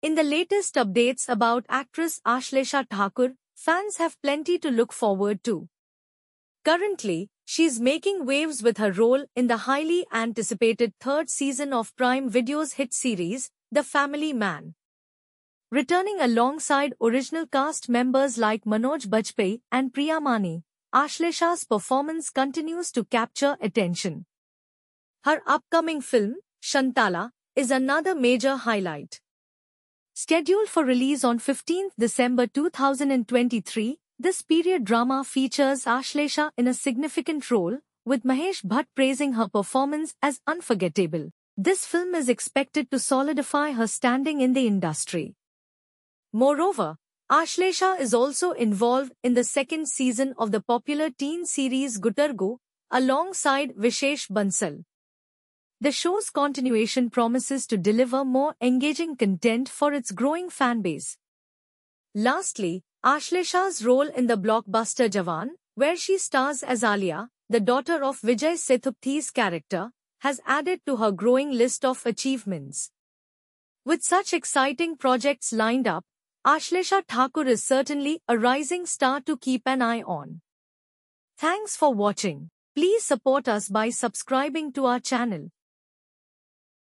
In the latest updates about actress Ashlesha Thakur, fans have plenty to look forward to. Currently, she's making waves with her role in the highly anticipated third season of Prime Video's hit series, The Family Man. Returning alongside original cast members like Manoj Bajpayee and Priyamani, Ashlesha's performance continues to capture attention. Her upcoming film, Shantala, is another major highlight. Scheduled for release on 15 December 2023, this period drama features Ashlesha in a significant role, with Mahesh Bhatt praising her performance as unforgettable. This film is expected to solidify her standing in the industry. Moreover, Ashlesha is also involved in the second season of the popular teen series Gutargo, alongside Vishesh Bansal. The show's continuation promises to deliver more engaging content for its growing fanbase. Lastly, Ashlesha's role in the blockbuster Jawan, where she stars as Alia, the daughter of Vijay Sethupathi's character, has added to her growing list of achievements. With such exciting projects lined up, Ashlesha Thakur is certainly a rising star to keep an eye on. Thanks for watching. Please support us by subscribing to our channel.